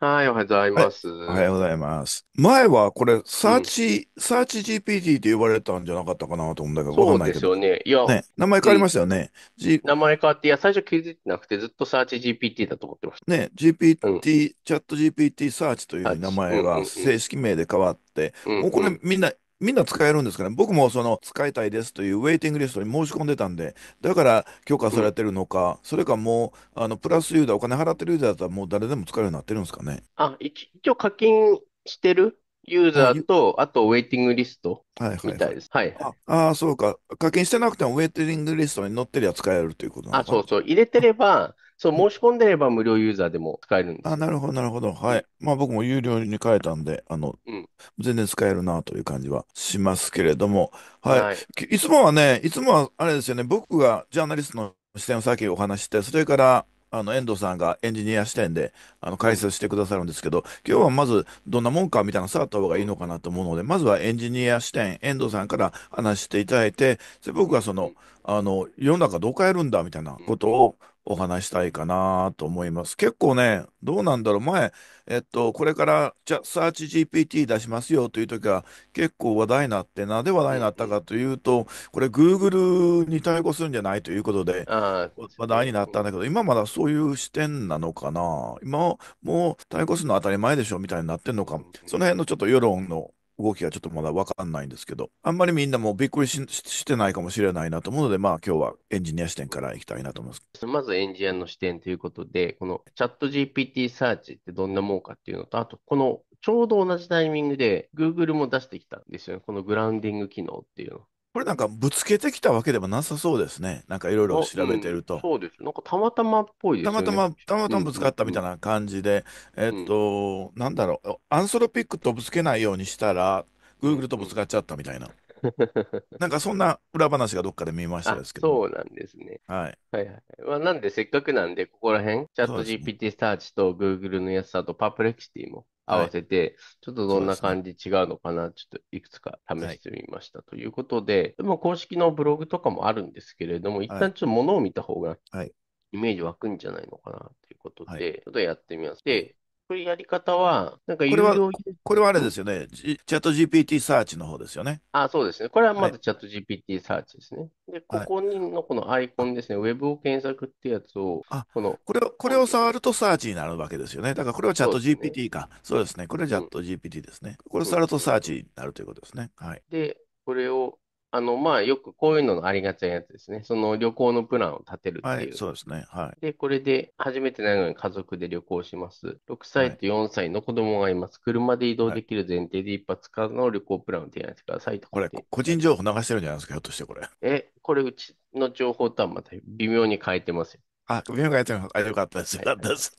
はい、おはようございはい、ます。おはようございます。前はこれ、うサーチ、サーチ GPT って呼ばれたんじゃなかったかなと思うんだけど、わかそうないでけすど。よね。いや、ね、名前変わりましたよね。G、名前変わって、いや、最初気づいてなくて、ずっとサーチ GPT だと思ってました。ね、うん、GPT、チャット GPT サーチというふうに名チ。前が正式名で変わって、もうこれみんなみんな使えるんですかね僕もその使いたいですというウェイティングリストに申し込んでたんで、だから許可されてるのか、それかもう、あの、プラスユーザー、お金払ってるユーザーだったらもう誰でも使えるようになってるんですかねあ、一応課金してるユーザーと、あとウェイティングリストみたいです。はい、ああ、そうか。課金してなくてもウェイティングリストに載ってりゃ使えるということなのあ、そうそう。入れてれば、そう、申し込んでれば無料ユーザーでも使えるんです。あ、なるほど、なるほど。はい。まあ僕も有料に変えたんで、あの、うん全然使えるなという感じはしますけれども、はい。はい。いつもはね、いつもはあれですよね、僕がジャーナリストの視点をさっきお話しして、それから、あの、遠藤さんがエンジニア視点で、あの、解説してくださるんですけど、今日はまず、どんなもんかみたいなの触った方がいいのかなと思うので、まずはエンジニア視点、遠藤さんから話していただいて、それ僕はその、あの、世の中どう変えるんだみたいなことを、お話したいかなと思います。結構ね、どうなんだろう。前、えっと、これから、じゃ、サーチ GPT 出しますよという時は、結構話題になって、なぜ話題になったかというと、これ Google に対抗するんじゃないということで、あ話題になったんだけど、今まだそういう視点なのかな。今、もう対抗するのは当たり前でしょみたいになってんのか。その辺のちょっと世論の動きがちょっとまだわかんないんですけど、あんまりみんなもびっくりしてないかもしれないなと思うので、まあ今日はエンジニア視点からいきたいなと思います。まずエンジニアの視点ということで、このチャット GPT サーチってどんなもんかっていうのと、あとこのちょうど同じタイミングで Google も出してきたんですよね。このグラウンディング機能っていうの。これなんかぶつけてきたわけでもなさそうですね。なんかいろいろ調べてると。うん、そうです。なんかたまたまっぽいですたまたま、たまたまぶつかったみたいな感じで、えっと、なんだろう、アンソロピックとぶつけないようにしたら、グーグルとぶつかっちゃったみたいな。なんかそんな裏話がどっかで見ましたですけど。そうなんですね。はい。はいはい。まあ、なんでせっかくなんで、ここら辺、チャット GPT サーチとグーグルのやつと、パープレクシティも合わせて、ちょっとどんな感じ違うのかな、ちょっといくつか試してみました、ということで、でも公式のブログとかもあるんですけれども、一旦ちょっと物を見た方が、イメージ湧くんじゃないのかなということで、ちょっとやってみます。で、れやり方は、なんか有料これは、これはあれですよね、チャット GPT サーチの方ですよね。あ、そうですね。これはまずチャット GPT サーチですね。で、ここにのこのアイコンですね、ウェブを検索ってやつを、あこのこれを、これを触るとサーチになるわけですよね。だからこれはチャット GPT か。そうですね。これはチャット GPT ですね。これを触るとサーチになるということですね。はい。で、これをあの、まあ、よくこういうののありがちなやつですね。その旅行のプランを立てるってはいう。そうですね。はで、これで初めてなのに家族で旅行します。6歳と4歳の子供がいます。車で移動できる前提で一発かの旅行プランを提案してくださいとこれ、個人情報流してるんじゃないですか、ひょっとしてこれ。え、これうちの情報とはまた微妙に変えてますよ。あ、微妙がやってます。あ、よかったです。よかったです。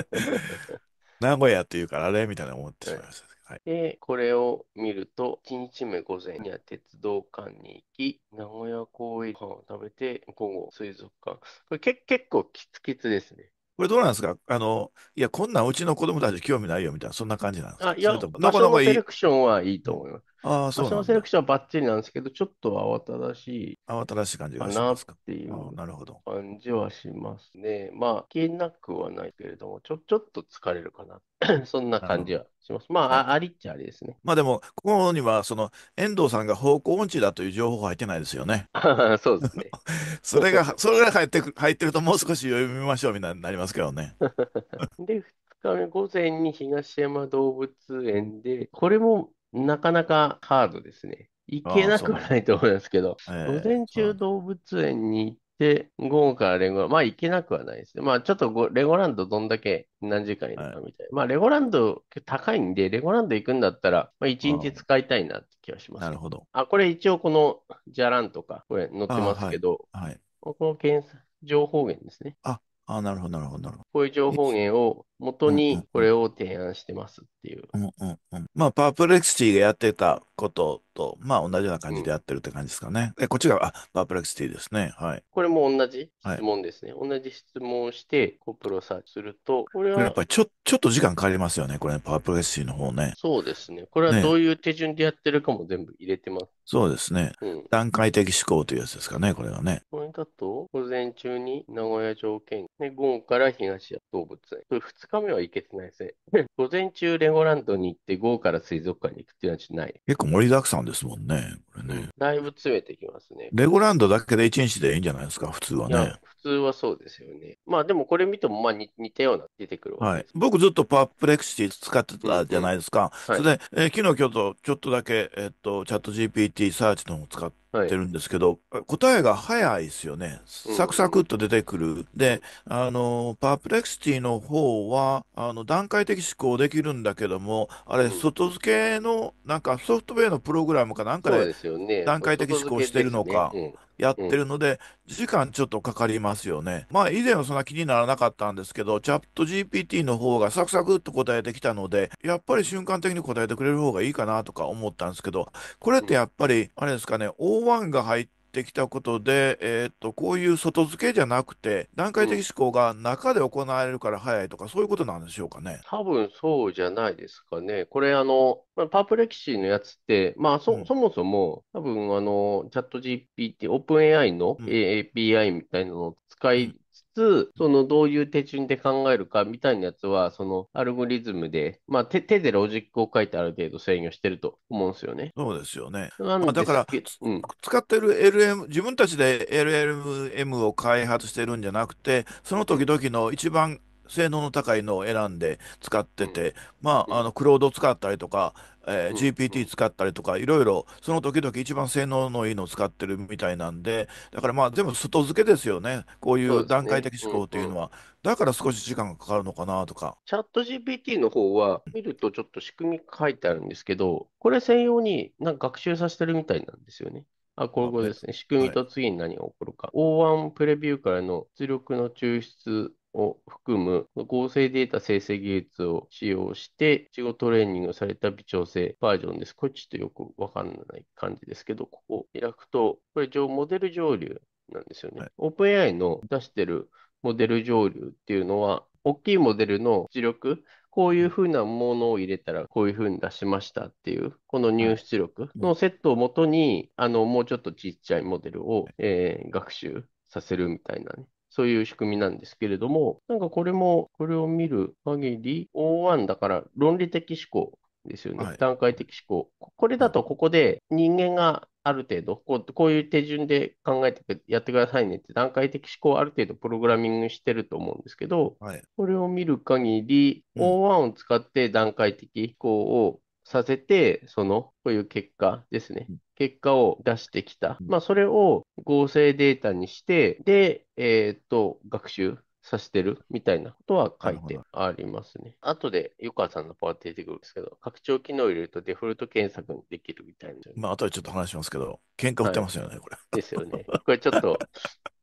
名古屋っていうから、あれみたいな思ってしまいました。で、これを見ると、1日目午前には鉄道館に行き、名古屋公園を食べて、午後、水族館。これけ結構キツキツですね。これどうなんですかあの、いや、こんなんうちの子供たち興味ないよみたいな、そんな感じなんですかあ、いや、それとも場所のセレクションはいいと思います。ああ、そうそのセレクションはバッチリなんですけど、ちょっと慌ただしい慌ただしい感じがしますか。ていあなるほど。感じはしますね。まあ、気えなくはないけれども、ちょ、ちょっと疲れるかな。そんな感じはします。まあ、あありっちゃありですね。まあでも、ここには、その、遠藤さんが方向音痴だという情報が入ってないですよね。そうですね。それが、それが入ってく、入ってるともう少し読みましょうみたいになりますけどね。で、2日目午前に東山動物園で、これもなかなかハードですね。行けなくはないと思いますけど、午前中動物園に行って、午後からレゴランド、まあ行けなくはないですね。まあちょっとレゴランドどんだけ何時間いるかみたいな。はい、まあレゴランド高いんで、レゴランド行くんだったら、まあ1日使いたいなって気はします、なるほど。あ、これ一応このじゃらんとか、これ載ってますけど、はい、はい、この検索情報源ですね。あ、あなるほど、なるほど、なるほど。こういう情報源をもとにこれを提案してますっていう。うんうんうん。まあ、パープレクシティがやってたことと、まあ、同じような感じでやってるって感じですかね。え、こっちが、あ、パープレクシティですね。はい。これも同じ質問ですね。同じ質問をして、コプロサーチすると、これは。やっぱりちょ、ちょっと時間かかりますよね。これ、ね、パープレクシティの方ね。そうですね。これはどういう手順でやってるかも全部入れてます。そうですね、うん。段階的思考というやつですかね、これはね。これだと、午前中に名古屋条件、で、午後から東シア動物園。それ2日目は行けてないですね。午前中レゴランドに行って、午後から水族館に行くっていうのはない。結構盛りだくさんですもんね。これね。だいぶ詰めてきますね。レゴランドだけで1日でいいんじゃないですか、普通はね。普通はそうですよね。まあでもこれ見てもまあ似たような出てくるわけです、はい。僕ずっとパープレクシティ使ってたじゃないですか。うんうん、それで、えー、昨日今日とちょっとだけ、えっと、チャット GPT サーチのを使って、てるんですけど、答えが早いですよね。サクサクっと出てくる。うん、で、あの、パープレクシティの方は、あの、段階的思考できるんだけども、あれ、外付けの、なんかソフトウェアのプログラムかなんかで、すよね。段階的思考してるのか、やってるので、時間ちょっとかかりますよね。まあ、以前はそんな気にならなかったんですけど、チャット GPT の方がサクサクっと答えてきたので、やっぱり瞬間的に答えてくれる方がいいかなとか思ったんですけど、これってやっぱり、あれですかね、O1 が入って、ってきたことで、えー、っと、こういう外付けじゃなくて、段階的思考が中で行われるから早いとか、そういうことなんでしょうかね。多分そうじゃないですかね。これ、あの、まあ、パープレキシーのやつって、まあそ、うん、そもそも、多分あの、チャット GPT、オープン AI の API みたいなのを使い、うんつ、そのどういう手順で考えるかみたいなやつは、そのアルゴリズムで、まあ手、手でロジックを書いてある程度制御してると思うんですよね。そうですよね。まあ、だから、うん、使ってる LM、自分たちで LLM を開発してるんじゃなくて、その時々の一番性能の高いのを選んで使ってて、まあ、あの、クロード使ったりとか、えー、GPT 使ったりとか、いろいろ、その時々一番性能のいいのを使ってるみたいなんで、だからまあ、全部外付けですよね、こういう段階的思考というのは。だから少し時間がかかるのかなとか。チャット GPT の方は、見るとちょっと仕組み書いてあるんですけど、これ専用になんか学習させてるみたいなんですよね。あ、これですね。仕組みと次に何が起こるか。はい、O1 プレビューからの出力の抽出を含む合成データ生成技術を使用して、事後トレーニングされた微調整バージョンです。これちょっとよくわかんない感じですけど、ここ開くと、これモデル上流なんですよね。はい、OpenAI の出してるモデル上流っていうのは、大きいモデルの出力、こういうふうなものを入れたら、こういうふうに出しましたっていう、この入出力のセットをもとに、あの、もうちょっとちっちゃいモデルを、えー、学習させるみたいなね、そういう仕組みなんですけれども、なんかこれも、これを見る限り、O1 だから論理的思考ですよね。はい、段階的思考。これだとここで人間がある程度こう、こういう手順で考えてやってくださいねって段階的思考ある程度プログラミングしてると思うんですけど、はい、これを見る限り、O1 を使って段階的思考をさせて、その、こういう結果ですね。結果を出してきた。まあ、それを合成データにして、で、えっ、ー、と、学習させてるみたいなことは書いてありますね。後で、ゆ川さんのパワー出てくるんですけど、拡張機能を入れるとデフォルト検索にできるみたいな。まあ、後でちょっと話しますけど、喧嘩売ってますよね、はい、これ。ですよね。これちょっと、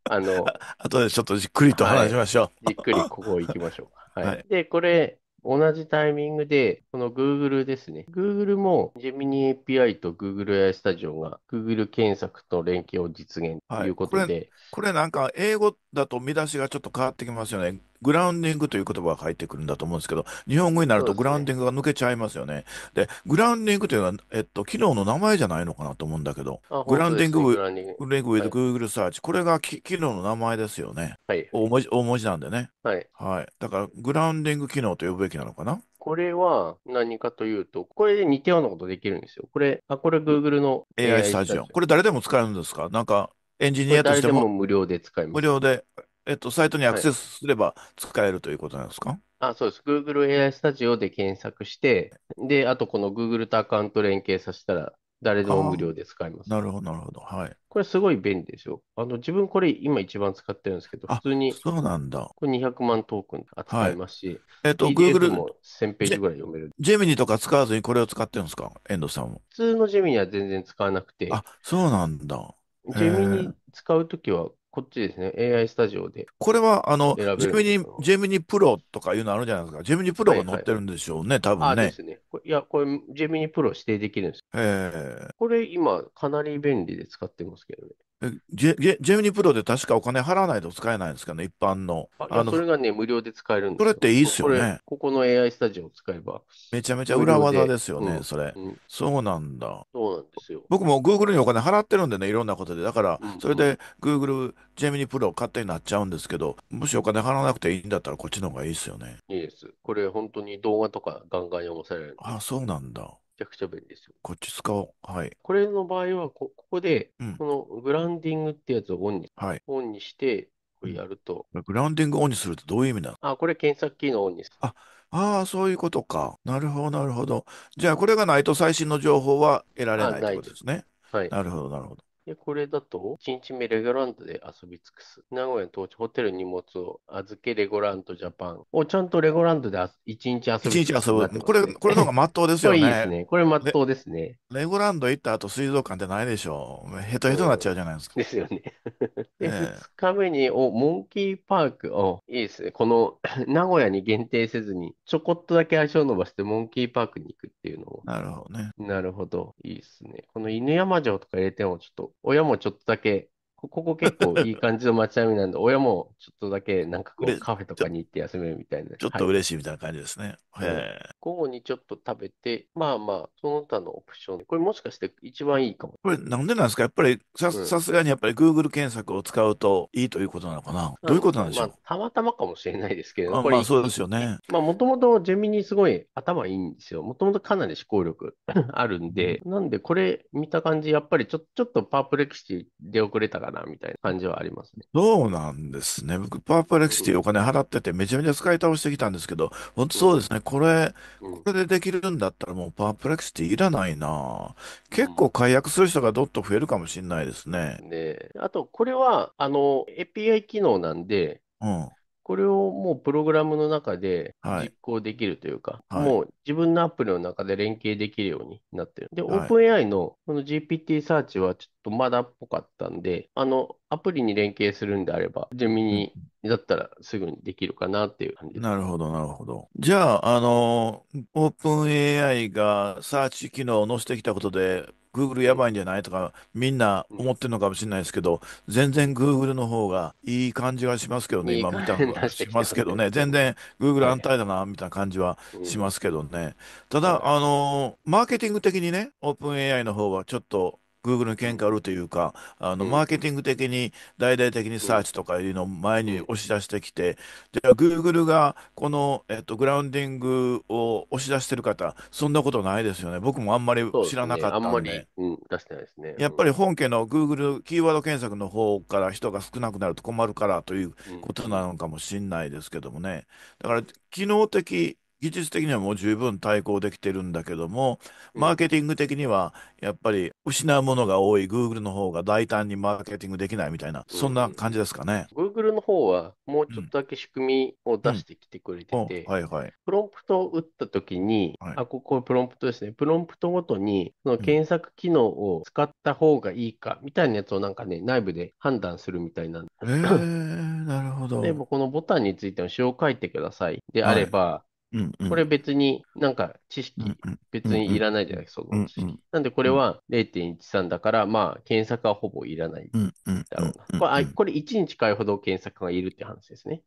あの、後でちょっとじっくりと話しましょう。はい、じっくりここ行きましょう。はい、はい、で、これ、同じタイミングで、この Google ですね。Google も Gemini API と Google AI スタジオが Google 検索と連携を実現ということで、はい、これ、これなんか英語だと見出しがちょっと変わってきますよね。グラウンディングという言葉が入ってくるんだと思うんですけど、日本語になるとグラウンディングが抜けちゃいますよね。で、ね、グラウンディングというのは、えっと、機能の名前じゃないのかなと思うんだけど、グラウンディング、グラウンディング with Google Search、はい、これが機能の名前ですよね。はい。大文字大文字なんでね。はい。はい。だから、グラウンディング機能と呼ぶべきなのかなこれは何かというと、これで似たようなことできるんですよ。これ、あ、これ Google の AI スタジオ。これ誰でも使えるんですかなんか、エンジニアとしても。誰でも無料で使えます。無料で。えっと、サイトにアクセスすれば使えるということなんですかあ、そうです。Google AI Studio で検索して、で、あとこの Google とアカウント連携させたら、誰でも無料で使えます。なるほど、なるほど。はい。これすごい便利ですよ。あの、自分これ今一番使ってるんですけど、あ普通に、そうなんだ。これ200万トークン扱えますし、えっと、Google も1000ページぐらい読める。ジェミニとか使わずにこれを使ってるんですか遠藤さんも。普通のジェミニは全然使わなくて。あ、そうなんだ。ジェミニ使うときはこっちですね、AI スタジオで。これは、あの、ジェミニ、ジェミニプロとかいうのあるじゃないですか。ジェミニプロが載ってるんでしょうね、多分ね。ですね。いや、これ、ジェミニプロ指定できるんですえ。これ、今、かなり便利で使ってますけどね。ジェジェミニプロで確かお金払わないと使えないんですかね、一般の。あのそれがね、無料で使えるんですそれっていいっすよねこ。この AI スタジオを使えば。めちゃめちゃ裏技ですよね、うそれ、うん、そうなんだ。そうなんですよ。僕も Google にお金払ってるんでね、いろんなことで。だから、それで Google、ジェミニプロ勝手になっちゃうんですけど、もしお金払わなくていいんだったらこっちの方がいいっすよね。いいです。これ本当に動画とかガンガン読まされる。あ、そうなんだ。ちゃくちゃ便利ですよ。こっち使おう。はい。これの場合はこ、ここで、このグランディングってやつをオンに、はい。オンにして、これやると、グランディングオンにするとどういう意味なのあ、これ検索機能のオンにする。あ、ああ、そういうことか。なるほど、なるほど。じゃあ、これがないと最新の情報は得られないということでですね。はい。なるほど、なるほど。で、これだと、1日目レゴランドで遊び尽くす。名古屋の当地ホテル荷物を預けレゴランドジャパンをちゃんとレゴランドで1日遊ぶ、1日遊ぶ。これ、これの方がまっとうですよね。これいいですね。これまっとうですね。レゴランド行った後水族館ってないでしょう。ヘトヘトになっちゃうじゃないですか。ですよね。で、えー、2日目に、お、モンキーパーク。お、いいですね。この 名古屋に限定せずに、ちょこっとだけ足を伸ばしてモンキーパークに行くっていうのを。なるほどね。なるほど。いいですね。この犬山城とか入れてもちょっと親もちょっとだけ ここ結構いい感じの街並みなんで、親もちょっとだけなんかこうカフェとかに行って休めるみたいな。ちょっと嬉しいみたいな感じですね。はい、午後にちょっと食べて、まあまあ、その他のオプション、これもしかして一番いいかも。これなんでなんですかやっぱりささすがにやっぱり Google 検索を使うといいということなのかな、うん、どういうことなんでしょう、まあ、たまたまかもしれないですけど、あまあそうですよね。まあもともとジェミニすごい頭いいんですよ。もともとかなり思考力 あるんで、なんでこれ見た感じ、やっぱりちょちょっとパープレキシティ出遅れたかなみたいな感じはありますね。そうなんですね。僕、パープレクシティお金払ってて、めちゃめちゃ使い倒してきたんですけど、本当そうですね。これ、これでできるんだったらもうパープレクシティいらないな結構解約する人がどっと増えるかもしれないですね。で、あと、これは、あの、API 機能なんで、うん。これをもうプログラムの中で実行できるというか、はいもう自分のアプリの中で連携できるようになってる。で、OpenAI のこの GPT サーチはちょっとまだっぽかったんで、あの、アプリに連携するんであれば、地味に、だったらすぐにできるかなっていう感じです。なるほど、なるほど。じゃあ、あの、オープン AI がサーチ機能を載せてきたことで、Google やばいんじゃないとか、みんな思ってるのかもしれないですけど、全然 Google の方がいい感じがしますけどね、今見たのがしますけどね、全然 Google 安泰だな、みたいな感じはしますけどね。ただ、あの、マーケティング的にね、OpenAI の方はちょっとグーグルの見あるというか、あの、マーケティング的に、大々的にサーチとかいうのを前に押し出してきて、じゃあグーグルがこの、えっと、グラウンディングを押し出してる方、そんなことないですよね。僕もあんまり知らなかっんたのんで。り、うん、出してないですね。やっぱり本家のグーグルキーワード検索の方から人が少なくなると困るからということなのかもしれないですけどもね。だから機能的技術的にはもう十分対抗できてるんだけども、マーケティング的にはやっぱり失うものが多い Google の方が大胆にマーケティングできないみたいな、そんな感じですかね。Google の方はもうちょっとだけ仕組みを出してきてくれてて、はいはい、プロンプトを打った時に、はい、あ、ここプロンプトですね、プロンプトごとにその検索機能を使った方がいいかみたいなやつをなんかね、内部で判断するみたいなんです。えー、なるほど。でも、このボタンについての詩を書いてくださいであれば、これ別になんか知識別にいらないじゃないですか、その知識、なんでこれは0.13だから、まあ検索はほぼいらないだろうな。これあこれ1に近いほど検索がいるって話ですね。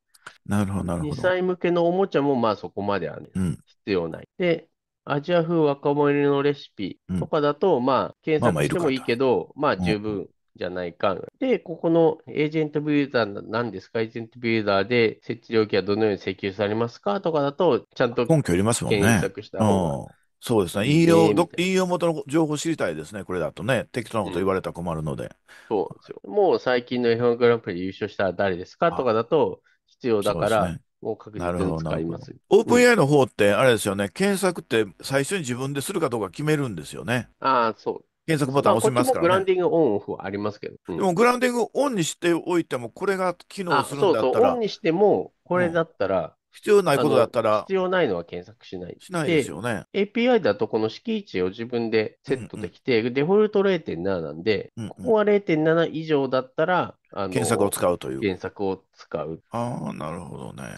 なるほど、なるほど。2歳向けのおもちゃもまあそこまではね、うん、必要ない。で、アジア風若者のレシピとかだと、まあ検索してもいいけど、まあ十分じゃないか。で、ここのエージェントビューザーなんですかエージェントビューザーで設置料金はどのように請求されますかとかだと、ちゃんと根拠りますもんね。検索した方が。そうですね。引用、ど引用元の情報知りたいですね。これだとね。適当なこと言われたら困るので。うん、そうですよ。もう最近の F1 グランプリ優勝したら誰ですかとかだと必要だから、もう確実に使います。オープン AI の方って、あれですよね、うん、検索って最初に自分でするかどうか決めるんですよね。ああ、そ検索ボタン押しますから、ね、まあ、こっちもグランディングオンオフはありますけど。うん、でもグランディングオンにしておいても、これが機能するんだったら。そうそう、オンにしても、これだったら、うん必要ないことだったら。必要ないのは検索しない。しないですよね。API だとこの式位置を自分でセットできて、うんうん、デフォルト0.7なんで、うんうん、ここは0.7以上だったら、あの検索を使うという。検索を使う。ああ、なるほどね。うん、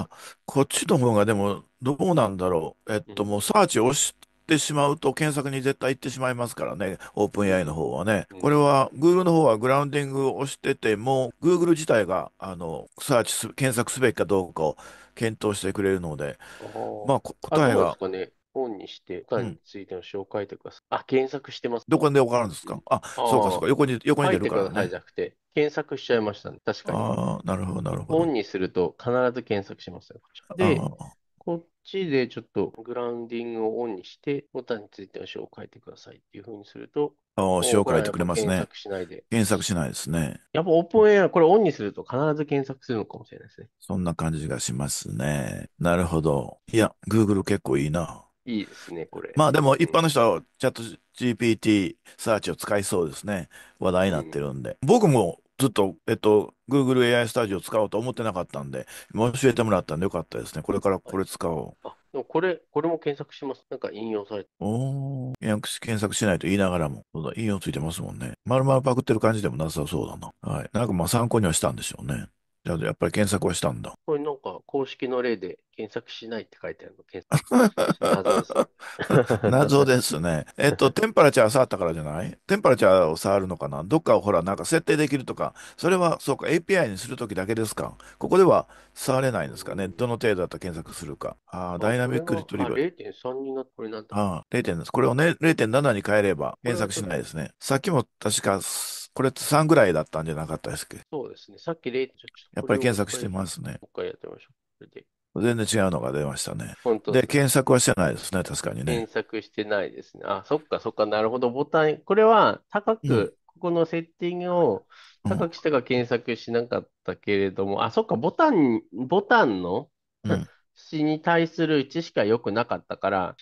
あ、こっちの方がでも、どうなんだろう。えっと、もうサーチを押してしまうと検索に絶対行ってしまいますからね、オープン AI の方はね。これはグーグルの方はグラウンディングをしてても、グーグル自体があのサーチす、検索すべきかどうかを検討してくれるので、まあ、答えが。本にして、本についての紹介とか、うん、あ、検索してます。どこでわかるんですかあ、そうかそうか、横に、横に出るからね。いじゃなくて、検索しちゃいましたね。確かに。ああ、なるほど、なるほど。本にすると必ず検索しますよ。で、こっちでちょっとグラウンディングをオンにして、ボタンについての章を書いてくださいっていうふうにすると、ああ、詩を書いてくれますね。検索しないで。検索しないですね。やっぱオープンエア、これオンにすると必ず検索するのかもしれないですね。そんな感じがしますね。なるほど。いや、Google 結構いいな。いいですね、これ。まあでも一般の人はチャット GPT サーチを使いそうですね。話題になってるんで。僕もずっと、えっと、Google AI スタジオ使おうと思ってなかったんで、教えてもらったんでよかったですね。これからこれ使おう。あ、でもこれ、これも検索します。なんか引用されて。おー、検索しないと言いながらも、そうだ、引用ついてますもんね。丸々パクってる感じでもなさそうだな。はい。なんかまあ参考にはしたんでしょうね。じゃあ、やっぱり検索はしたんだ。これなんか公式の例で検索しないって書いてあるの、検索 謎ですね。えっと、テンパラチャー触ったからじゃないテンパラチャーを触るのかなどっかをほら、なんか設定できるとか、それは、そうか、API にするときだけですかここでは触れないんですかねどの程度だったら検索するか。ああ、ダイナミックリトリバー。0.3になった。これなんだああ、0.3。これをね、7に変えれば検索しないですね。さっきも確か、これ3ぐらいだったんじゃなかったですけど。そうですね。さっき0.1。やっぱり検索してますね。もう一回やってみましょう。で。全然違うのが出ましたね。本当で、検索はしてないですね、確かにね。検索してないですね。あ、そっかそっか、なるほど。ボタン、これは高く、うん、ここのセッティングを高くしたか検索しなかったけれども、うん、あ、そっか、ボタン、ボタンの、うん詞に対する知識か良くなかったから、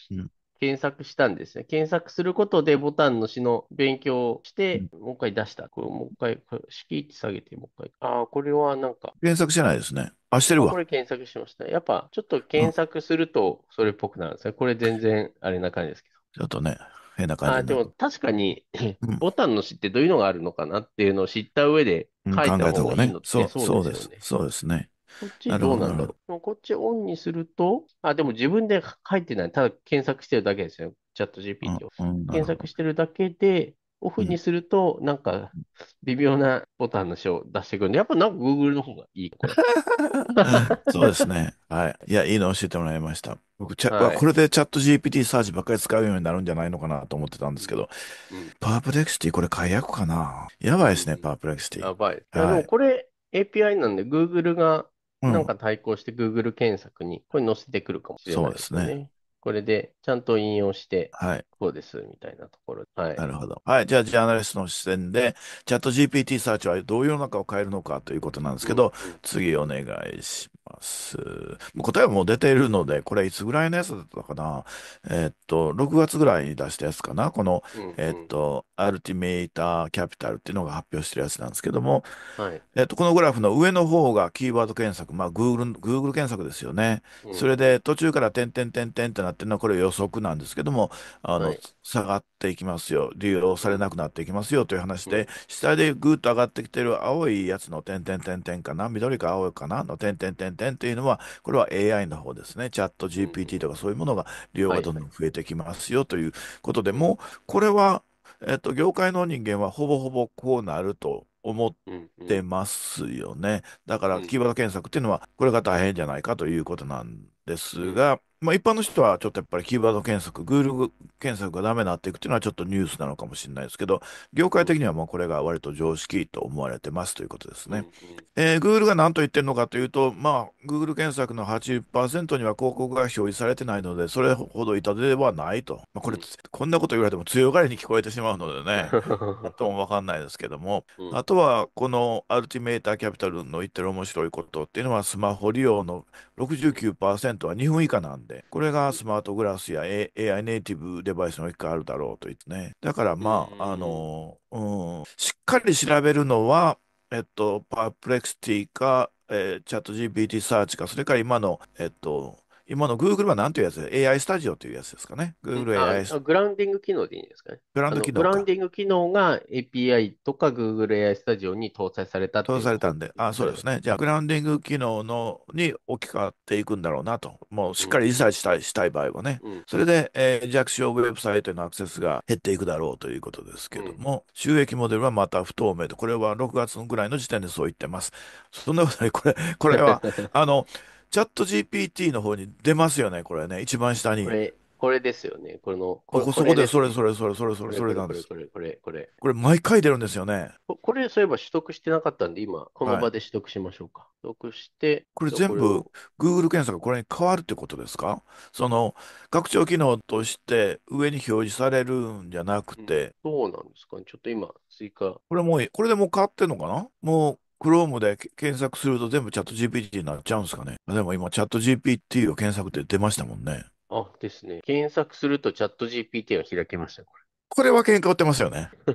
検索したんですね。検索することでボタンの詩の勉強をして、うん、もう一回出した。これもう一回、敷地下げて、もう一回。ああ、これはなんか。検索してないですね。あ、してるわ。これ検索しました。やっぱ、ちょっと検索すると、それっぽくなるんですね。これ全然、あれな感じですけど。ちょっとね、変なあ、感じでになも確かに、うんボタンの詩ってどういうのがあるのかなっていうのを知った上でうん書いたえた方方がいいねのってそう、そうです。よね。そうですね。こっちなるどほうどなんだろう。こっちオンにすると、あ、でも自分で書いてない。ただ検索してるだけですよ。チャット GPT を。うんなるほど検索してるだけで、オフにすると、なんか、微妙なボタンの書を出してくるんで、やっぱなんか Google の方がいい。そうですね。はい。いや、いいの教えてもらいました。僕、チャ、はい、これでチャット GPT サーチばっかり使うようになるんじゃないのかなと思ってたんですけど、うん、パープレクシティ、これ解約かなやばいですね、うん、パープレクシティ。やばい。はい、でもこれ API なんで、Google がなんか対抗して Google 検索に、これ載せてくるかもしれない、ねうん、そうですね。これでちゃんと引用して、はい。こうです、みたいなところ。はい。なるほど。はい。じゃあ、ジャーナリストの視点で、チャット GPT サーチはどういう世の中を変えるのかということなんですけど、うん、次お願いします。答えはもう出ているので、これいつぐらいのやつだったかなえー、っと、6月ぐらいに出したやつかなこの、うんうん、えー、っと、アルティメイターキャピタルっていうのが発表してるやつなんですけども、はい、えっと、このグラフの上の方がキーワード検索、まあ、Google、Google 検索ですよね。うん、それで、途中から点点点点ってなっていうのは、これ予測なんですけども、あの、はい下がっていきますよ、利用されなくなっていきますよという話で、うん、下でぐーっと上がってきてる青いやつの点点点点かな、緑か青いかなの点点点点っていうのは、これは AI の方ですね、チャット GPT とかそういうものが利用がどんどん増えてきますよということで、もうこれは、えっと、業界の人間はほぼほぼこうなると思ってますよね。だから、キーワード検索っていうのは、これが大変じゃないかということなんですが、まあ、一般の人はちょっとやっぱりキーワード検索、Google 検索がダメになっていくというのはちょっとニュースなのかもしれないですけど、業界的にはまあこれが割と常識と思われてますということですね。えー、Google が何と言ってるのかというと、まあ、Google 検索の80%には広告が表示されてないので、それほど痛手ではないと。まあ、これ、こんなこと言われても強がりに聞こえてしまうのでね、ともわかんないですけども、あとはこのアルティメーターキャピタルの言ってる面白いことっていうのは、スマホ利用の69%は2分以下なんで、これがスマートグラスや AI ネイティブデバイスの置き換わるだろうと言ってね。だからまあ、あの、うん、しっかり調べるのは、えっと、パープレクシティか、えー、チャット GPT サーチか、それから今の、えっと、今の Google は何というやつ ?AI スタジオというやつですかね。Google AI スグラウンディング機能でいいんですかね。グラウンド機能グラウンディング機能が API とか Google AI スタジオに搭載された搭載されたんで、あそうですね。じゃあ、グラウンディング機能のに置き換わっていくんだろうなと。もうしっかりリサーチしたいしたい場合はね。それで、えー、弱小ウェブサイトへのアクセスが減っていくだろうということですけども、収益モデルはまた不透明と、これは6月ぐらいの時点でそう言ってます。そんなことない、これ、これは、あの、チャット GPT の方に出ますよね、これね、一番下に。これ、これですよね。この、こあこそこで、それ、それ、それ、それ、それ、それなんです。これ、これ、これ。これ、毎回出るんですよね。これ、そういえば取得してなかったんで、今、この場で取得しましょうか。取得して、これ全部、Google 検索、これに変わるってことですかその、拡張機能として上に表示されるんじゃなくて。そうなんですかね。ちょっと今、追加。これもう、これでもう変わってんのかなもう、クロームで検索すると全部チャット GPT になっちゃうんですかね。でも今、チャット GPT を検索で出ましたもんね。あ、ですね。検索するとチャット GPT が開けましたこれ。これは喧嘩売ってますよね。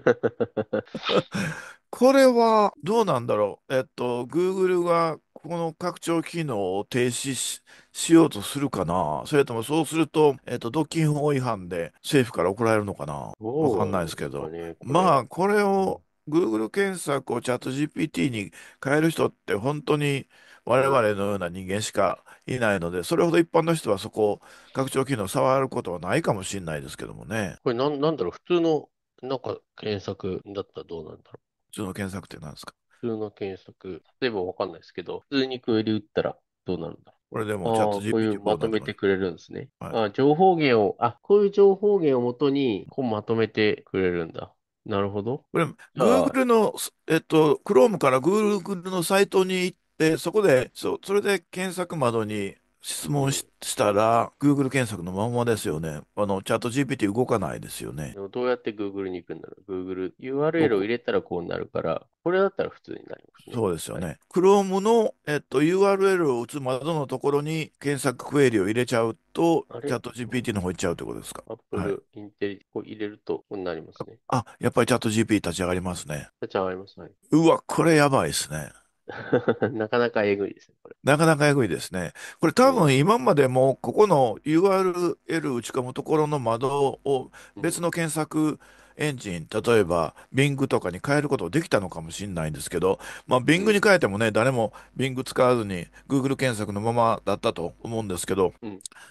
これはどうなんだろう。えっと、Google がこの拡張機能を停止しようとするかな。それともそうすると、えっと、ドキン法違反で政府から怒られるのかな。わかんないですけど。ね、まあ、これを Google 検索をチャット GPT に変える人って本当に我々のような人間しかいないので、それほど一般の人はそこを拡張機能触ることはないかもしれないですけどもね。これなん、なんだろう、普通のなんか検索だったらどうなんだろう。普通の検索って何ですか普通の検索、例えばわかんないですけど、普通にクエリ打ったらどうなるんだろう。これでもチャット GPT こういうまとめてくれるんですね。はあ情報源を、あ、こういう情報源をもとにこうまとめてくれるんだ。なるほど。これ、Google の、えっと、Chrome から Google のサイトに行って、そこで、そ、それで検索窓に、質問したら、Google 検索のまんまですよね。あの、チャット GPT 動かないですよね。どうやって Google に行くんだろう ?Google、URL を入れたらこうなるから、これだったら普通になりますね。そうですよね。Chrome の、えっと、URL を打つ窓のところに検索クエリを入れちゃうと、チャット GPT の方行っちゃうってことですか。Apple、はい、インテリを入れると、こうなりますねあ。あ、やっぱりチャット GPT 立ち上がりますね。立ち上がりますね。うわ、これやばいですね。なかなかえぐいですね、これ。なかなかえぐいですね。これ多分今までもここの URL 打ち込むところの窓を別の検索エンジン、例えば、ビングとかに変えることできたのかもしれないんですけど、まあ、ビングに変えてもね、誰もビング使わずに、Google 検索のままだったと思うんですけど、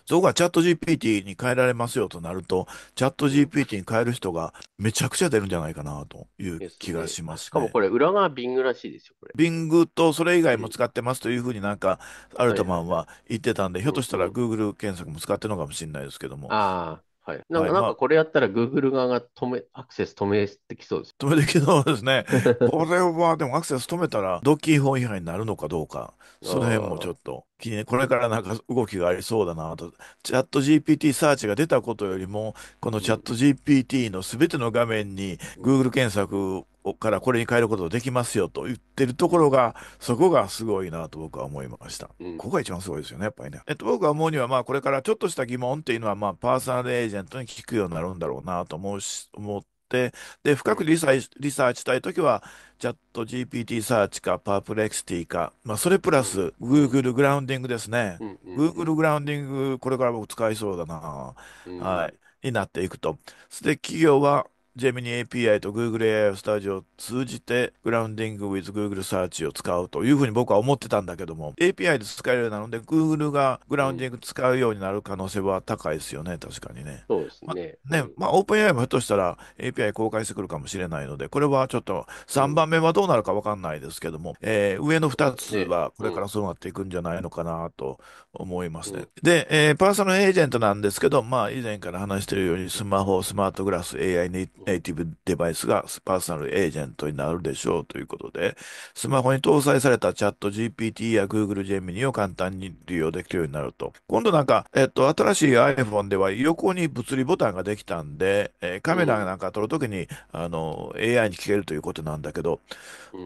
そこがチャット GPT に変えられますよとなると、チャット GPT に変える人がめちゃくちゃ出るんじゃないかなという気がします、ね、しかもこれ、裏側ビングらしいですよ、これ。ビングとそれ以外も使ってますというふうになんか、アルトマンは言ってたんで、ひょっとしたら Google 検索も使ってるのかもしれないですけども。ああはい。なんか、なんかこれやったら Google 側が止め、アクセス止めてきそうです。止めてきそうですね。これは、でもアクセス止めたら、ドッキー法違反になるのかどうか、その辺もちょっと気に、これからなんか動きがありそうだなと、チャット GPT サーチが出たことよりも、このチャット GPT のすべての画面に Google 検索からこれに変えることできますよと言ってるところが、そこがすごいなと僕は思いました。うん、ここが一番すごいですよね、やっぱりね。えっと、僕は思うには、まあ、これからちょっとした疑問っていうのは、まあ、パーソナルエージェントに聞くようになるんだろうなと思うし、思って、で、深くリサリサーチしたいときは、チャット GPT サーチか、パープレクシティか、まあ、それプラス、Google グラウンディングですね。Google グラウンディング、これから僕使いそうだな。うん、はい。になっていくと。で、企業は、ジェミニ API と Google AI スタジオを通じて、グラウンディング with Google Search を使うというふうに僕は思ってたんだけども、API で使えるようなので、Google がグラウンディング使うようになる可能性は高いですよね、確かにね。そうですね。ま、ね、まあ、OpenAI もひょっとしたら API 公開してくるかもしれないので、これはちょっと3番目はどうなるかわかんないですけども、えー、上の2つはこれからそうなっていくんじゃないのかなと思いますね。で、えー、パーソナルエージェントなんですけど、まあ、以前から話しているように、スマホ、スマートグラス、AI ネイティブデバイスがパーソナルエージェントになるでしょうということで、スマホに搭載されたチャット GPT や Google ジェミニを簡単に利用できるようになると。今度なんか、えっと、新しい iPhone では横に物理ボタンができたんで、えー、カメラなんか撮るときに、あの、AI に聞けるということなんだけど、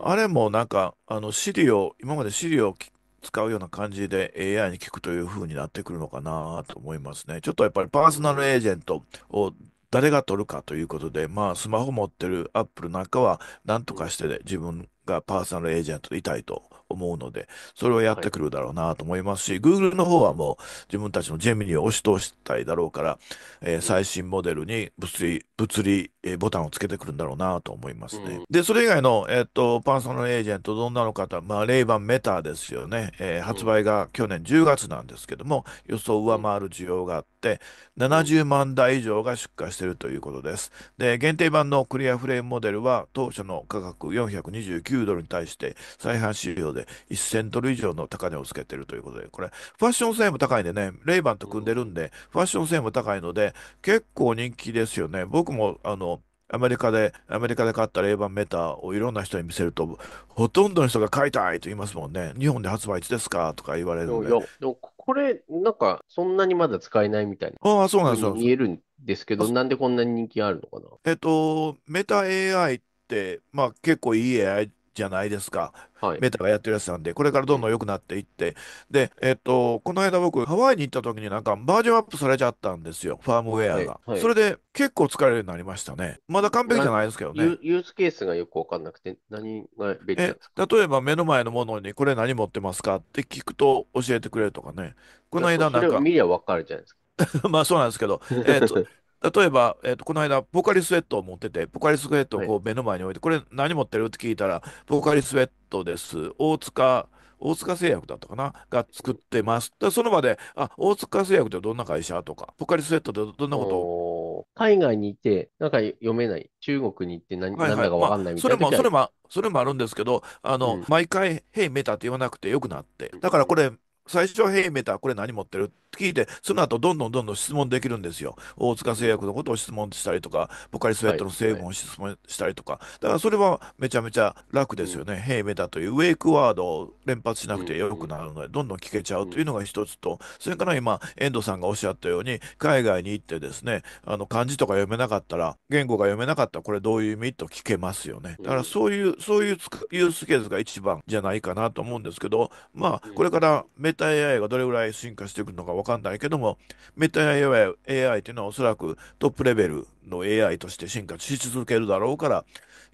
あれもなんか、あの、シリを、今までシリを使うような感じで AI に聞くというふうになってくるのかなと思いますね。ちょっとやっぱりパーソナルエージェントを誰が取るかということで、まあ、スマホ持ってるアップルなんかは、なんとかして自分がパーソナルエージェントでいたいと思うので、それをやってくるだろうなと思いますし、グー Google の方はもう自分たちのジェミニを押し通したいだろうから、えー、最新モデルに物理、物理、えー、ボタンをつけてくるんだろうなと思いますね。で、それ以外の、えー、っと、パーソナルエージェント、どんなの方、まあ、レイバンメタですよね、えー、発売が去年10月なんですけども、予想を上回る需要があって、70万台以上が出荷しているということです。で、限定版のクリアフレームモデルは当初の価格429 9ドルに対して再販資料で1000ドル以上の高値をつけてるということで、これ、ファッション性も高いんでね、レイバンと組んでるんで、ファッション性も高いので、結構人気ですよね。僕も、あの、アメリカで、アメリカで買ったレイバンメーターをいろんな人に見せると、ほとんどの人が買いたいと言いますもんね。日本で発売いつですかとか言われるので。いや、でもこれ、なんか、そんなにまだ使えないみたいな。ああ、そうなんですよ。見えるんですけど、なんでこんなに人気あるのかな。えっと、メタ AI って、まあ結構いい AI じゃないですか。はい。メタがやってるやつなんで、これからどんどん良くなっていって。で、えっと、この間僕、ハワイに行った時になんかバージョンアップされちゃったんですよ、ファームウェアが。それで結構疲れるようになりましたね。まだ完璧じゃな、いですけどね。ユ、ユースケースがよくわかんなくて、何が便利なんえ、ですか例えば目の前のものにこれ何持ってますかって聞くと教えてくれるとかね。こいのそ、間そなんれをか、りゃわかるじゃないです まあそうなんですけど、えっと、か。例えば、えっと、この間、ポカリスエットを持ってて、ポカリスエットをこう目の前に置いて、これ何持ってるって聞いたら、ポカリスエットです。大塚、大塚製薬だったかなが作ってます。その場で、あ、大塚製薬ってどんな会社とか、ポカリスエットってどんなことを海外にいて、なんか読めない、中国に行って何,、はいはなんだかわかんないみたいな、それも、それも、それもあるんですけど、あの、うん、毎回、ヘイメタって言わなくてよくなって。だからこれ、最初、ヘイメタこれ何持ってるって聞いて、その後どんどんどんどん質問できるんですよ。大塚製薬のことを質問したりとか、ポカリスエットの成分を質問したりとか、はい、だからそれはめちゃめちゃ楽ですよね、うん、ヘイメタというウェイクワードを連発しなくてよくなるので、どんどん聞けちゃうというのが一つと、それから今、遠藤さんがおっしゃったように、海外に行ってですね、あの漢字とか読めなかったら、言語が読めなかったら、これどういう意味と聞けますよね。だからそういう、そういうユースケースが一番じゃないかなと思うんですけど、まあ、これからメタ AI がどれぐらい進化していくのかわかんないけども、メタ AI, AI っていうのはおそらくトップレベルの AI として進化し続けるだろうから、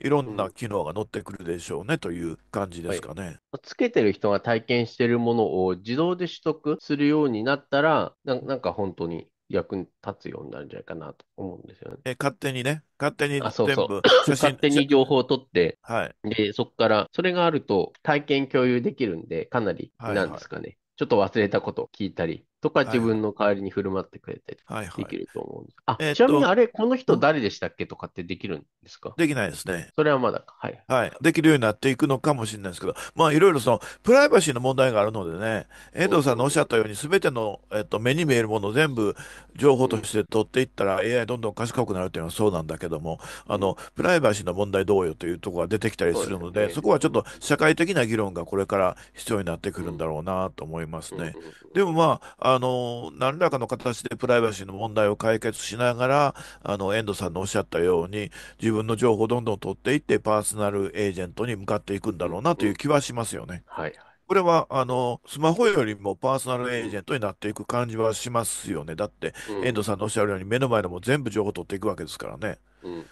いろんな機能が乗ってくるでしょうね、という感じですかね、はい、つけてる人が体験してるものを自動で取得するようになったら、なんか本当に役に立つようになるんじゃないかなと思うんですよね。え勝手にね、勝手にそうそう 勝手に情報を取って、はい、でそこから、それがあると体験共有できるんで、かなり、なんですかね、はいはいちょっと忘れたこと聞いたり、とか自分の代わりに振る舞ってくれたりできると思うんです。はいはい、あ、ちなみにあれ、この人誰でしたっけとかってできるんですかできないですね。それはまだか。はい。はい。できるようになっていくのかもしれないですけど、まあいろいろその、プライバシーの問題があるのでね、遠藤さんのおっしゃったように、すべての、えっと、目に見えるものを全部情報として取っていったら、うん、AI どんどん賢くなるというのはそうなんだけども、あの、プライバシーの問題どうよというところが出てきたりするので、そでね、そこはちょっと社会的な議論がこれから必要になってくるんだろうなと思いますね。うんうん、でもまあ、ああの、何らかの形でプライバシーの問題を解決しながら、あの、遠藤さんのおっしゃったように、自分の情報をどんどん取っていって、パーソナルエージェントに向かっていくんだろうなという気はしますよね。はい。これは、あの、スマホよりもパーソナルエージェントになっていく感じはしますよね。だって、遠藤さんのおっしゃるように、目の前でも全部情報を取っていくわけですからね。うん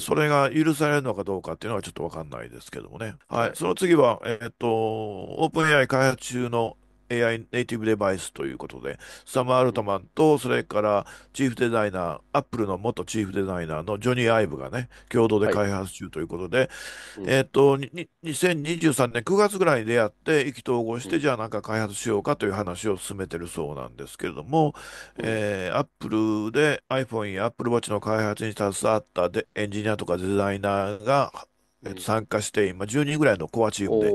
それが許されるのかどうかっていうのはちょっとわかんないですけどもね。はい。その次は、えっと、オープン AI 開発中の AI ネイティブデバイスということで、サム・アルトマンと、それからチーフデザイナー、アップルの元チーフデザイナーのジョニー・アイブがね、共同で開発中ということで、はいえっ、と、2023年9月ぐらいに出会って、意気投合して、うん、じゃあなんか開発しようかという話を進めてるそうなんですけれども、うん、えー、アップルで iPhone や Apple Watch の開発に携わったでエンジニアとかデザイナーが、えっと、参加して、今10人ぐらいのコアチームで、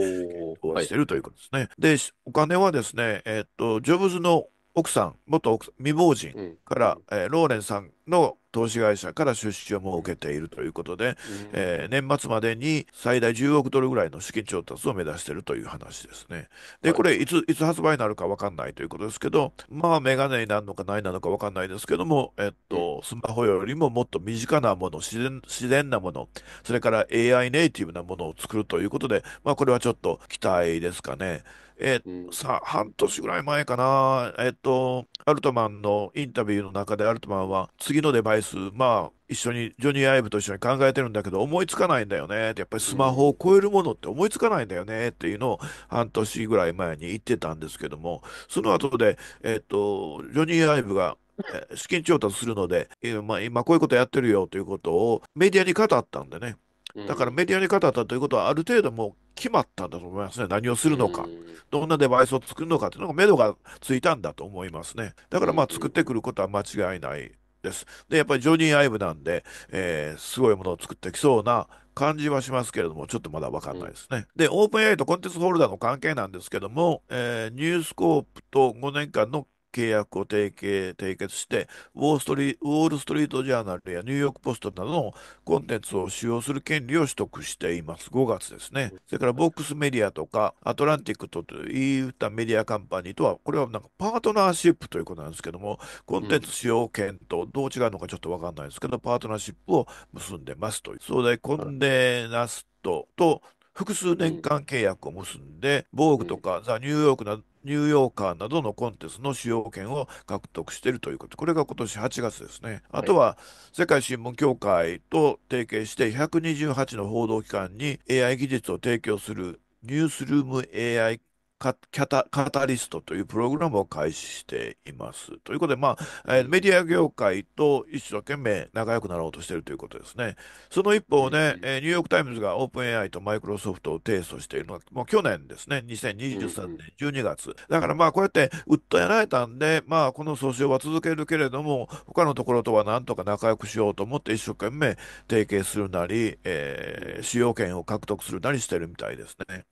おーしてるということですね。で、お金はですね、えっと、ジョブズの奥さん、元奥さん未亡人から、うえー、ローレンさんの投資会社から出資をもう受けているということで、えー、年末までに最大10億ドルぐらいの資金調達を目指しているという話ですね。で、これいつ、いつ発売になるか分かんないということですけど、まあ、メガネになるのかないなのか分かんないですけども、えっと、スマホよりももっと身近なもの、自然自然なもの、それから AI ネイティブなものを作るということで、まあ、これはちょっと期待ですかね。えー、さ、半年ぐらい前かな、えっと、アルトマンのインタビューの中でアルトマンは、次のデバイス、まあ、一緒に、ジョニー・アイブと一緒に考えてるんだけど、思いつかないんだよねって、やっぱりスマホを超えるものって思いつかないんだよねっていうのを、半年ぐらい前に言ってたんですけども、その後で、えっと、ジョニー・アイブが、資金調達するので、今、今こういうことやってるよということをメディアに語ったんでね。だからメディアに語ったということは、ある程度もう決まったんだと思いますね。何をするのか、どんなデバイスを作るのかっていうのが、目処がついたんだと思いますね。だからまあ作ってくることは間違いないです。で、やっぱりジョニー・アイブなんで、えー、すごいものを作ってきそうな感じはしますけれども、ちょっとまだ分かんないですね。で、オープン AI とコンテンツホルダーの関係なんですけども、えー、ニュースコープと5年間の契約を提携、締結して、ウォーストリ、ウォール・ストリート・ジャーナルやニューヨーク・ポストなどのコンテンツを使用する権利を取得しています。5月ですね。それから、ボックスメディアとか、アトランティックといったメディアカンパニーとは、これはなんかパートナーシップということなんですけども、コンテンツ使用権とどう違うのかちょっとわかんないですけど、パートナーシップを結んでますという。そうで、コンデナストと複数年間契約を結んで、防、具、とか、ザ・ニューヨークなニューヨーカーなどのコンテストの使用権を獲得しているということ、これが今年8月ですね。あとは世界新聞協会と提携して128の報道機関に AI 技術を提供するニュースルーム AI カタ、カタリストというプログラムを開始しています。ということで、まあ、メディア業界と一生懸命仲良くなろうとしているということですね。その一方で、ニューヨーク・タイムズがオープン AI とマイクロソフトを提訴しているのは、もう去年ですね、2023年12月。だからまあ、こうやって訴えられたんで、まあ、この訴訟は続けるけれども、他のところとはなんとか仲良くしようと思って一生懸命提携するなり、使用権を獲得するなりしてるみたいですね。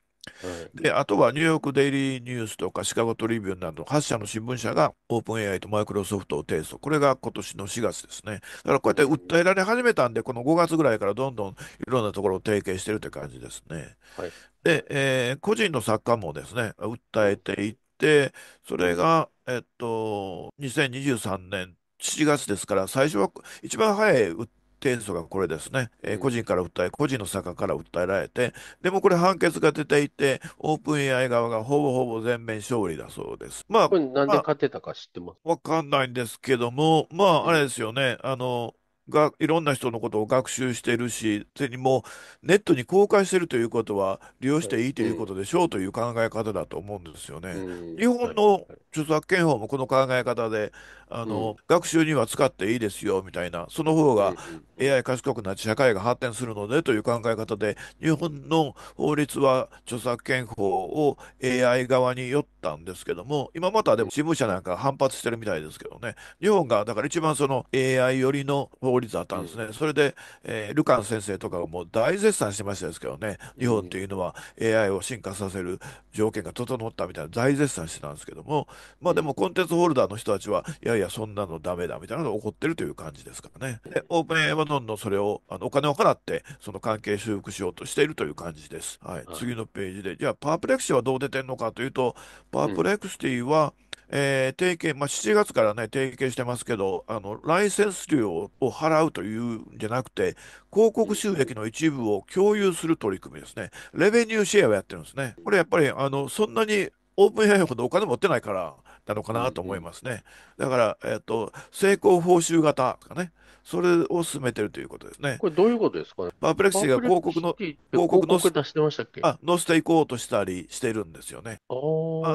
で、あとはニューヨークデイリーニュースとかシカゴトリビューなど8社の新聞社がオープン AI とマイクロソフトを提訴。これが今年の4月ですね。だからこうやって訴えられ始めたんで、この5月ぐらいからどんどんいろんなところを提携してるって感じですね。はい、で、えー、個人の作家もですね、訴えていって、それが、えっと、2023年7月ですから、最初は一番早い訴提訴がこれですね、えー、個人から訴え、個人の坂から訴えられて、でもこれ、判決が出ていて、オープン AI 側がほぼほぼ全面勝利だそうです。まあ、これ、なんで勝てたか知ってますわ、まあ、かんないんですけども、まあ、あれですよね、あの、が、いろんな人のことを学習しているし、それにもうネットに公開しているということは、利用していいということでしょうという考え方だと思うんですよね。日本の著作権法もこの考え方で、あの、学習には使っていいですよみたいな、その方が AI 賢くなって社会が発展するのでという考え方で、日本の法律は著作権法を AI 側に寄ったんですけども、今またでも事務所なんか反発してるみたいですけどね、日本がだから一番その AI 寄りの法法律あったんですね。それで、えー、ルカン先生とかがもう大絶賛してましたですけどね、日本っていうのは AI を進化させる条件が整ったみたいな大絶賛してたんですけども、まあでもコンテンツホルダーの人たちは、いやいや、そんなのダメだみたいなのが起こってるという感じですからね。で、オープンエアはどんどんそれを、あのお金を払って、その関係修復しようとしているという感じです。はい。はい、次のページで、じゃあ、パープレクシーはどう出てるのかというと、パープレクシティは、うんえー、提携、まあ、7月からね、提携してますけど、あの、ライセンス料を払うというんじゃなくて、広告収益の一部を共有する取り組みですね。レベニューシェアをやってるんですね。これやっぱり、あの、そんなにオープン AI ほどお金持ってないからなのかなと思いますね。だから、えっ、ー、と、成功報酬型とかね。それを進めてるということですね。これどういうことですかパープレクシーが広告の、広告の、あ、載せていこうとしたりしてるんですよね。あ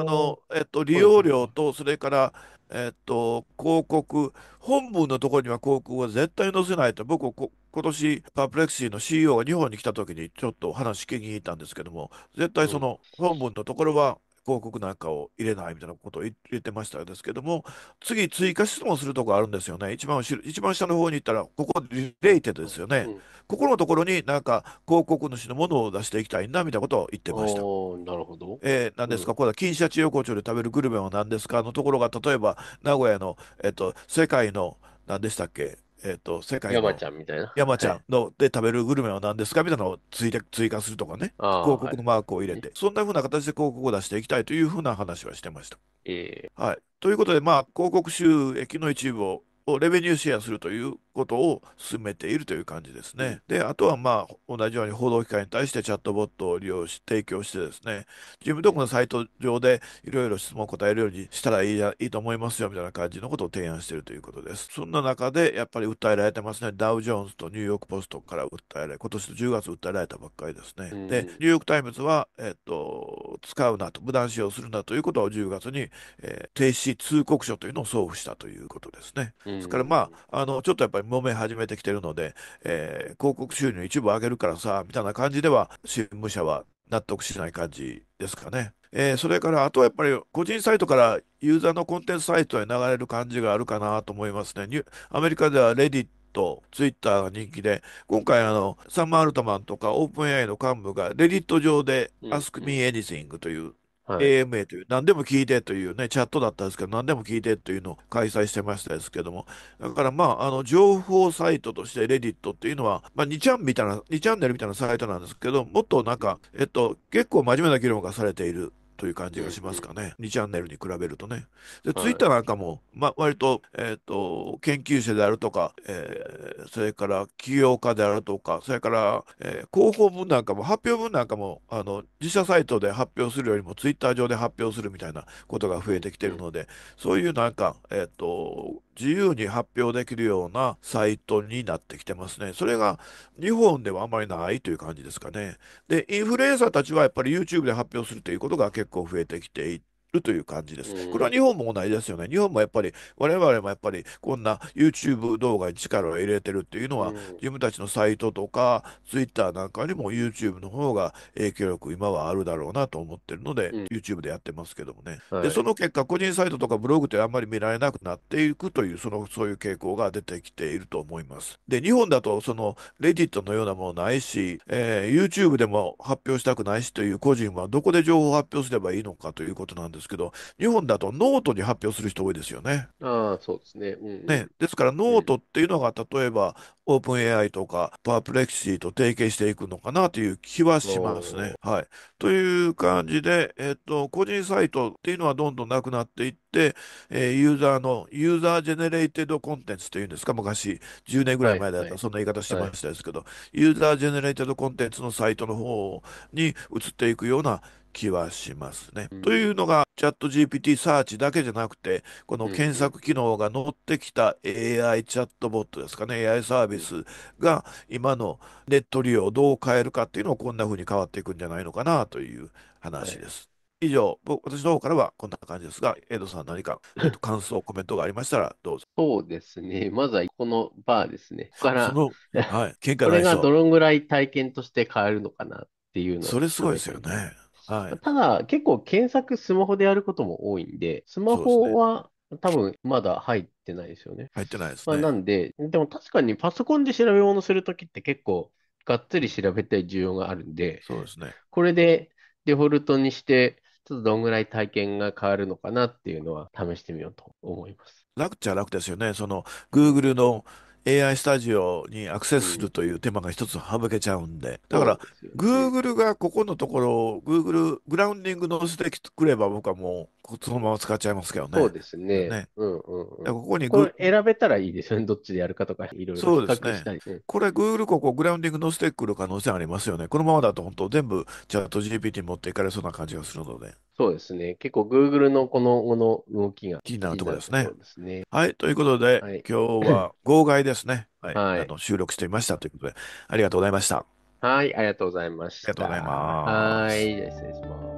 の、えっと、利用料と、それから、えっと、広告、本文のところには広告は絶対載せないと、僕こ、今年、パープレクシーの CEO が日本に来た時にちょっと話聞きに行ったんですけども、絶対その本文のところは広告なんかを入れないみたいなことを言ってましたですけども、次、追加質問するとこあるんですよね。一番後ろ、一番下の方に行ったら、ここリレイテッドですよね。うん、ここのところになんか広告主のものを出していきたいなみたいなことを言ってました。なるほど。えー、何ですか、うん、これ金シャチ横丁で食べるグルメは何ですかのところが、例えば名古屋の、えっと、世界の何でしたっけえっ、ー、と、世界の山ちゃんみたいな。山ちゃんので食べるグルメは何ですかみたいなのを追追加するとかね、広告のマークを入れて、そんなふうな形で広告を出していきたいというふうな話はしてました。えはい、ということで、まあ、広告収益の一部をレベニューシェアするということを進めているという感じですね。で、あとはまあ、同じように報道機関に対してチャットボットを利用し、提供してですね、自分とこのサイト上でいろいろ質問を答えるようにしたらいいやいいと思いますよ、みたいな感じのことを提案しているということです。そんな中で、やっぱり訴えられてますね。ダウ・ジョーンズとニューヨーク・ポストから訴えられ、今年の10月訴えられたばっかりですね。で、ニューヨーク・タイムズは、えっと、使うなと、無断使用するなということを10月に、えー、停止通告書というのを送付したということですね。ですからまあ、あの、ちょっとやっぱりり揉め始めてきてるので、えー、広告収入一部上げるからさ、みたいな感じでは、新聞社は納得しない感じですかね。えー、それから、あとはやっぱり個人サイトからユーザーのコンテンツサイトへ流れる感じがあるかなと思いますね。アメリカではレディット、ツイッターが人気で、今回あの、サム・アルトマンとかオープン AI の幹部がレディット上で Ask Me Anything というはい、AMA という、何でも聞いてというね、チャットだったんですけど、何でも聞いてというのを開催してましたですけども、だからまあ、あの情報サイトとして、レディットっていうのは、まあ、2ちゃんみたいな、2チャンネルみたいなサイトなんですけど、もっとなんか、えっと、結構真面目な議論がされているという感じがしますかね、2チャンネルに比べるとね。で、ツイッターなんかも、ま割と,、えーと、研究者であるとか、えー、それから起業家であるとか、それから、えー、広報文なんかも、発表文なんかもあの、自社サイトで発表するよりも、ツイッター上で発表するみたいなことが増えてきてるので、そういうなんか、えっ、ー、と、自由に発表できるようなサイトになってきてますね。それが日本ではあまりないという感じですかね。で、インフルエンサーたちはやっぱり YouTube で発表するということが結構増えてきていてるという感じです。これは日本も同じですよね。日本もやっぱり、我々もやっぱり、こんな YouTube 動画に力を入れてるっていうのは、自分たちのサイトとか、Twitter なんかにも YouTube の方が影響力、今はあるだろうなと思ってるので、YouTube でやってますけどもね。で、その結果、個人サイトとかブログってあんまり見られなくなっていくという、その、そういう傾向が出てきていると思います。で、日本だと、その、レディットのようなものないし、えー、YouTube でも発表したくないしという個人は、どこで情報を発表すればいいのかということなんですですけど、日本だとノートに発表する人多いですよね。ああ、そうですね。うん、ね、ですからノートっていうのが、例えばオープン AI とかパープレクシーと提携していくのかなという気はしますね。はい。という感じで、えっと、個人サイトっていうのはどんどんなくなっていって、えー、ユーザーの、ユーザージェネレーテッドコンテンツというんですか、昔、10年ぐらい前だったらそんな言い方してましたですけど、はいはい、ユーザージェネレーテッドコンテンツのサイトの方に移っていくような気はしますね。というのが、チャット GPT サーチだけじゃなくて、この検索機能が乗ってきた AI チャットボットですかね、AI サービスが今のネット利用をどう変えるかっていうのをこんな風に変わっていくんじゃないのかなという話です。はい、以上、私の方からはこんな感じですが、エドさん何か、え っと、感想、コメントがありましたらどうぞ。そうですね。まずはこのバーですね。から、はい、これがどのぐらい体験として変えるのかなっていうのそれすごいですよね。はい。ただ、結構検索スマホでやることも多いんで、スマホは多分まだ入ってないですよね。入ってないですね。まあ、なんで、でも確かにパソコンで調べ物するときって結構がっつり調べたい需要があるんで、そうですね。これでデフォルトにして、ちょっとどんぐらい体験が変わるのかなっていうのは試してみようと思います。楽っちゃ楽ですよね。その Google の AI スタジオにアクセスするという手間が一つ省けちゃうんで、だから、Google がここのところ、Google、グラウンディング乗せてくれば、僕はもう、そのまま使っちゃいますけどね。そうですね。ねうんうんうん、ここにこれ選べたらいいですよね。どっちでやるかとか、いろいろそうですね。ねこれ、Google ここグラウンディングのステックの可能性ありますよね。このままだと本当全部チャット GPT 持っていかれそうな感じがするので。そうですね。結構 Google のこの後の動きが気になるところですね。ですねはい。ということで、はい、今日は号外ですね。はい、はい、あの。収録してみましたということで、ありがとうございました。はい。ありがとうございました。ありがとうございます。はい。失礼します。